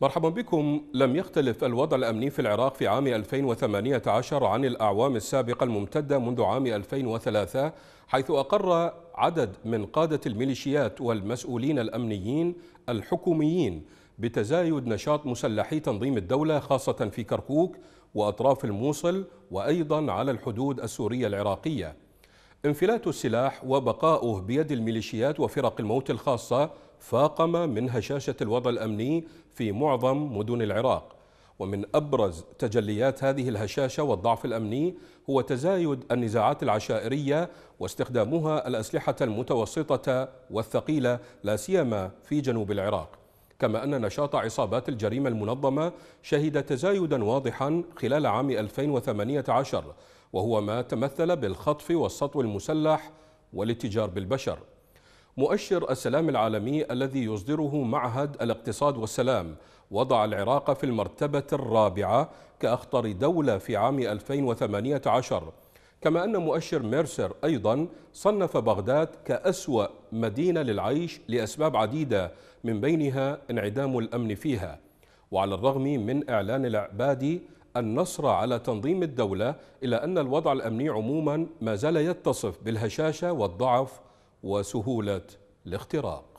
مرحبا بكم لم يختلف الوضع الأمني في العراق في عام 2018 عن الأعوام السابقة الممتدة منذ عام 2003 حيث أقر عدد من قادة الميليشيات والمسؤولين الأمنيين الحكوميين بتزايد نشاط مسلحي تنظيم الدولة خاصة في كركوك وأطراف الموصل وأيضا على الحدود السورية العراقية انفلات السلاح وبقاؤه بيد الميليشيات وفرق الموت الخاصة فاقم من هشاشة الوضع الأمني في معظم مدن العراق ومن أبرز تجليات هذه الهشاشة والضعف الأمني هو تزايد النزاعات العشائرية واستخدامها الأسلحة المتوسطة والثقيلة لا سيما في جنوب العراق كما أن نشاط عصابات الجريمة المنظمة شهد تزايدا واضحا خلال عام 2018 وهو ما تمثل بالخطف والسطو المسلح والاتجار بالبشر مؤشر السلام العالمي الذي يصدره معهد الاقتصاد والسلام وضع العراق في المرتبة الرابعة كأخطر دولة في عام 2018 كما أن مؤشر ميرسر أيضا صنف بغداد كأسوأ مدينة للعيش لأسباب عديدة من بينها انعدام الأمن فيها وعلى الرغم من إعلان العبادي النصر على تنظيم الدولة إلا أن الوضع الأمني عموما ما زال يتصف بالهشاشة والضعف وسهولة الاختراق